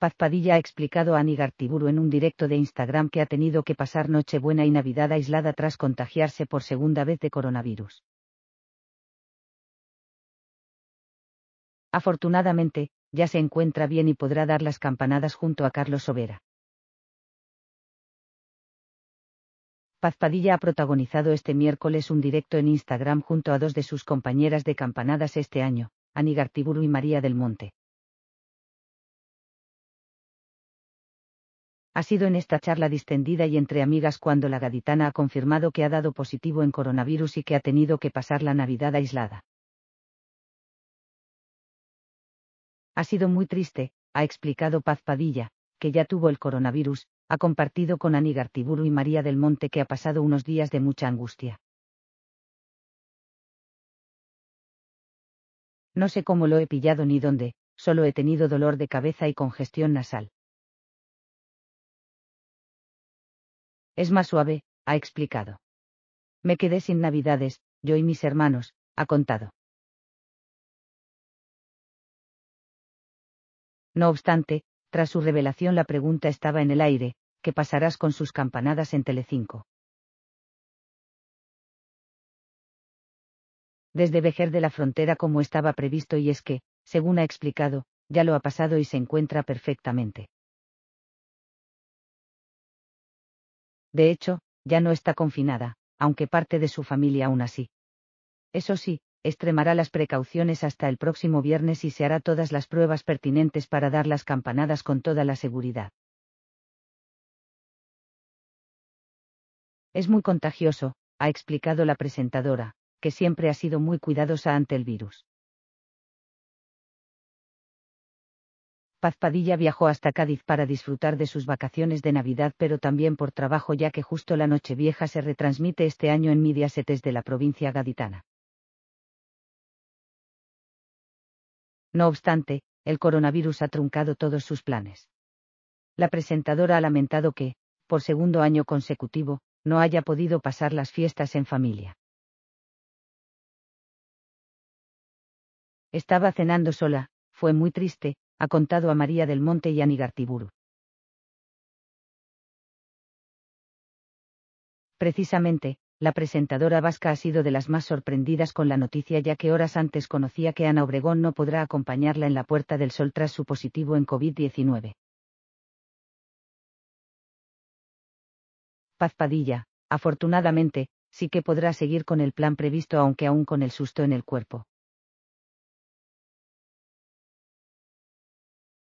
Paz Padilla ha explicado a Gartiburu en un directo de Instagram que ha tenido que pasar Nochebuena y Navidad aislada tras contagiarse por segunda vez de coronavirus. Afortunadamente, ya se encuentra bien y podrá dar las campanadas junto a Carlos Sobera. Paz Padilla ha protagonizado este miércoles un directo en Instagram junto a dos de sus compañeras de campanadas este año, Gartiburu y María del Monte. Ha sido en esta charla distendida y entre amigas cuando la gaditana ha confirmado que ha dado positivo en coronavirus y que ha tenido que pasar la Navidad aislada. Ha sido muy triste, ha explicado Paz Padilla, que ya tuvo el coronavirus, ha compartido con Anígar Gartiburu y María del Monte que ha pasado unos días de mucha angustia. No sé cómo lo he pillado ni dónde, solo he tenido dolor de cabeza y congestión nasal. Es más suave, ha explicado. Me quedé sin navidades, yo y mis hermanos, ha contado. No obstante, tras su revelación la pregunta estaba en el aire, ¿qué pasarás con sus campanadas en Telecinco? Desde Vejer de la Frontera como estaba previsto y es que, según ha explicado, ya lo ha pasado y se encuentra perfectamente. De hecho, ya no está confinada, aunque parte de su familia aún así. Eso sí, extremará las precauciones hasta el próximo viernes y se hará todas las pruebas pertinentes para dar las campanadas con toda la seguridad. Es muy contagioso, ha explicado la presentadora, que siempre ha sido muy cuidadosa ante el virus. Paz Padilla viajó hasta Cádiz para disfrutar de sus vacaciones de Navidad pero también por trabajo ya que justo la Nochevieja se retransmite este año en Mediaset de la provincia gaditana. No obstante, el coronavirus ha truncado todos sus planes. La presentadora ha lamentado que, por segundo año consecutivo, no haya podido pasar las fiestas en familia. Estaba cenando sola, fue muy triste, ha contado a María del Monte y a Nigartiburu. Precisamente, la presentadora vasca ha sido de las más sorprendidas con la noticia ya que horas antes conocía que Ana Obregón no podrá acompañarla en la Puerta del Sol tras su positivo en COVID-19. Paz Padilla, afortunadamente, sí que podrá seguir con el plan previsto aunque aún con el susto en el cuerpo.